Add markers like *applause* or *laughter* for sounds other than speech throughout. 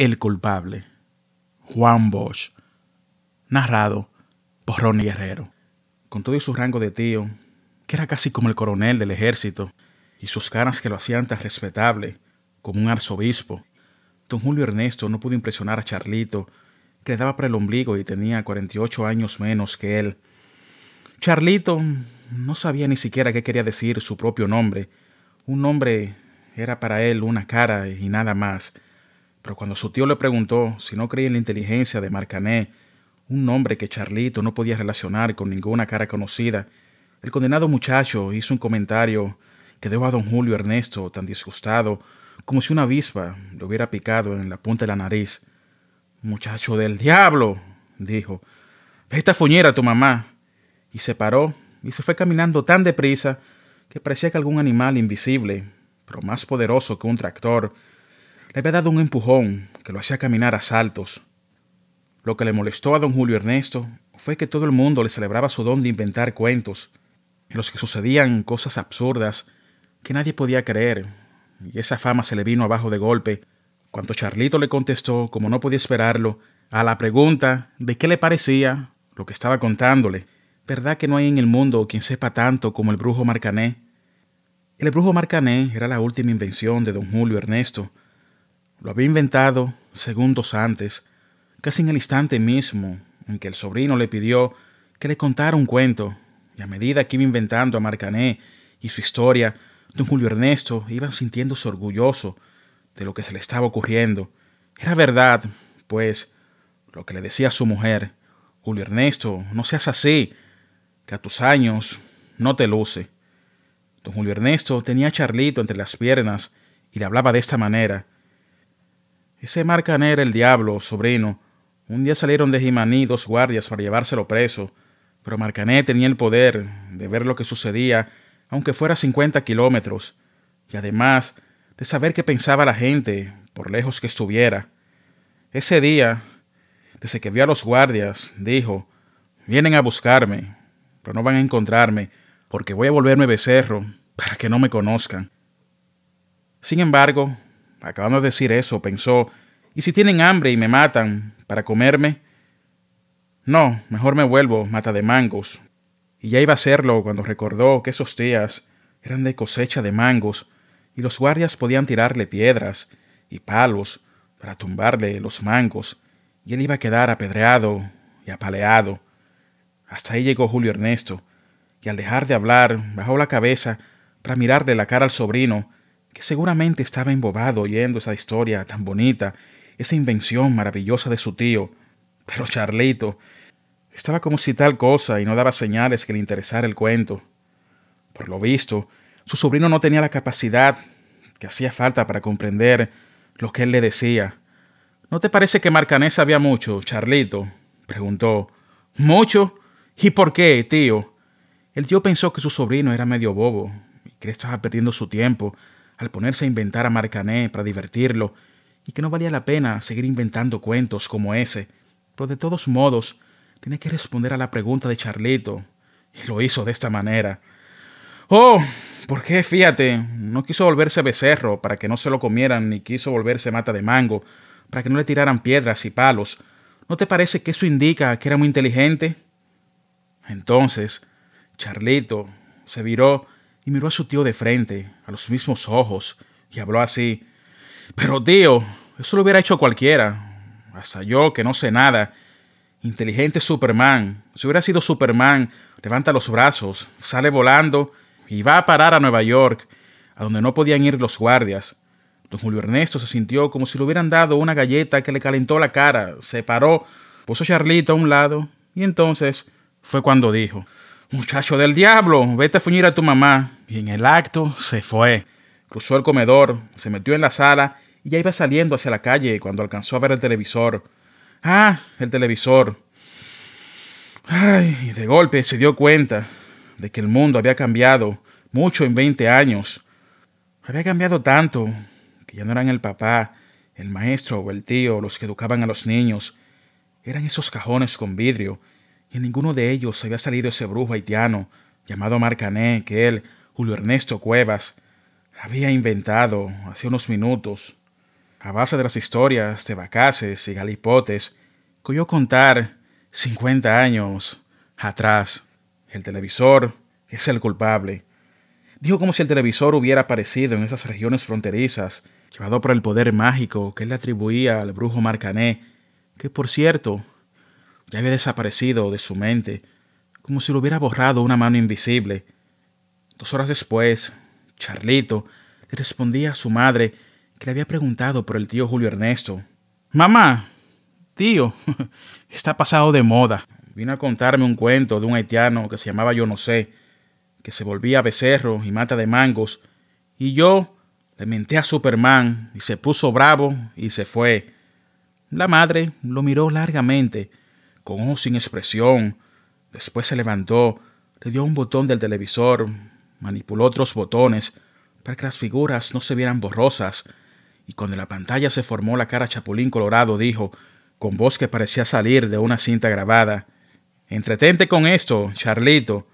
El culpable. Juan Bosch. Narrado por Ronnie Guerrero. Con todo y su rango de tío, que era casi como el coronel del ejército, y sus caras que lo hacían tan respetable como un arzobispo, don Julio Ernesto no pudo impresionar a Charlito, que le daba para el ombligo y tenía 48 años menos que él. Charlito no sabía ni siquiera qué quería decir su propio nombre. Un nombre era para él una cara y nada más. Pero cuando su tío le preguntó si no creía en la inteligencia de Marcané, un nombre que Charlito no podía relacionar con ninguna cara conocida, el condenado muchacho hizo un comentario que dejó a don Julio Ernesto tan disgustado como si una avispa le hubiera picado en la punta de la nariz. Muchacho del diablo, dijo, vete a fuñir a tu mamá. Y se paró y se fue caminando tan deprisa que parecía que algún animal invisible, pero más poderoso que un tractor, le había dado un empujón que lo hacía caminar a saltos. Lo que le molestó a don Julio Ernesto fue que todo el mundo le celebraba su don de inventar cuentos, en los que sucedían cosas absurdas que nadie podía creer, y esa fama se le vino abajo de golpe, cuando Charlito le contestó, como no podía esperarlo, a la pregunta de qué le parecía lo que estaba contándole. ¿Verdad que no hay en el mundo quien sepa tanto como el brujo Marcané? El brujo Marcané era la última invención de don Julio Ernesto, lo había inventado segundos antes, casi en el instante mismo en que el sobrino le pidió que le contara un cuento, y a medida que iba inventando a Marcané y su historia, don Julio Ernesto iba sintiéndose orgulloso de lo que se le estaba ocurriendo. Era verdad, pues, lo que le decía a su mujer, Julio Ernesto, no seas así, que a tus años no te luce. Don Julio Ernesto tenía a Charlito entre las piernas y le hablaba de esta manera, ese era el diablo, sobrino, un día salieron de Jimaní dos guardias para llevárselo preso, pero Marcané tenía el poder de ver lo que sucedía, aunque fuera 50 kilómetros, y además de saber qué pensaba la gente, por lejos que estuviera. Ese día, desde que vio a los guardias, dijo, vienen a buscarme, pero no van a encontrarme, porque voy a volverme becerro para que no me conozcan. Sin embargo, acabando de decir eso, pensó, ¿y si tienen hambre y me matan para comerme? No, mejor me vuelvo mata de mangos. Y ya iba a hacerlo cuando recordó que esos días eran de cosecha de mangos y los guardias podían tirarle piedras y palos para tumbarle los mangos y él iba a quedar apedreado y apaleado. Hasta ahí llegó Julio Ernesto, y al dejar de hablar, bajó la cabeza para mirarle la cara al sobrino que seguramente estaba embobado oyendo esa historia tan bonita, esa invención maravillosa de su tío. Pero Charlito estaba como si tal cosa y no daba señales que le interesara el cuento. Por lo visto, su sobrino no tenía la capacidad que hacía falta para comprender lo que él le decía. ¿No te parece que Marcanés sabía mucho, Charlito? preguntó. ¿Mucho? ¿Y por qué, tío? El tío pensó que su sobrino era medio bobo y que estaba perdiendo su tiempo al ponerse a inventar a Marcané para divertirlo, y que no valía la pena seguir inventando cuentos como ese, pero de todos modos, tenía que responder a la pregunta de Charlito, y lo hizo de esta manera. Oh, ¿por qué? Fíjate, no quiso volverse becerro para que no se lo comieran, ni quiso volverse mata de mango, para que no le tiraran piedras y palos. ¿No te parece que eso indica que era muy inteligente? Entonces, Charlito se viró miró a su tío de frente, a los mismos ojos, y habló así. Pero tío, eso lo hubiera hecho cualquiera. Hasta yo, que no sé nada. Inteligente Superman. Si hubiera sido Superman, levanta los brazos, sale volando y va a parar a Nueva York, a donde no podían ir los guardias. Don Julio Ernesto se sintió como si le hubieran dado una galleta que le calentó la cara. Se paró, puso a Charlito a un lado y entonces fue cuando dijo. Muchacho del diablo, vete a fuñir a tu mamá. Y en el acto se fue. Cruzó el comedor, se metió en la sala y ya iba saliendo hacia la calle cuando alcanzó a ver el televisor. Ah, el televisor. Ay, y de golpe se dio cuenta de que el mundo había cambiado mucho en 20 años. Había cambiado tanto que ya no eran el papá, el maestro o el tío los que educaban a los niños. Eran esos cajones con vidrio y en ninguno de ellos había salido ese brujo haitiano, llamado Marcané, que él, Julio Ernesto Cuevas, había inventado hace unos minutos, a base de las historias de vacaces y Galipotes, que oyó contar 50 años atrás. El televisor es el culpable. Dijo como si el televisor hubiera aparecido en esas regiones fronterizas, llevado por el poder mágico que le atribuía al brujo Marcané, que por cierto ya había desaparecido de su mente, como si lo hubiera borrado una mano invisible. Dos horas después, Charlito le respondía a su madre que le había preguntado por el tío Julio Ernesto. Mamá, tío, *laughs* está pasado de moda. Vino a contarme un cuento de un haitiano que se llamaba yo no sé, que se volvía becerro y mata de mangos, y yo le menté a Superman y se puso bravo y se fue. La madre lo miró largamente con sin expresión. Después se levantó, le dio un botón del televisor, manipuló otros botones para que las figuras no se vieran borrosas, y cuando en la pantalla se formó la cara Chapulín Colorado dijo, con voz que parecía salir de una cinta grabada, Entretente con esto, Charlito,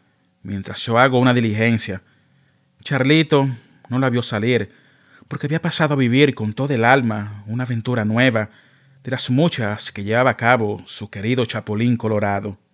mientras yo hago una diligencia. Charlito no la vio salir, porque había pasado a vivir con todo el alma una aventura nueva, de las muchas que llevaba a cabo su querido Chapulín Colorado.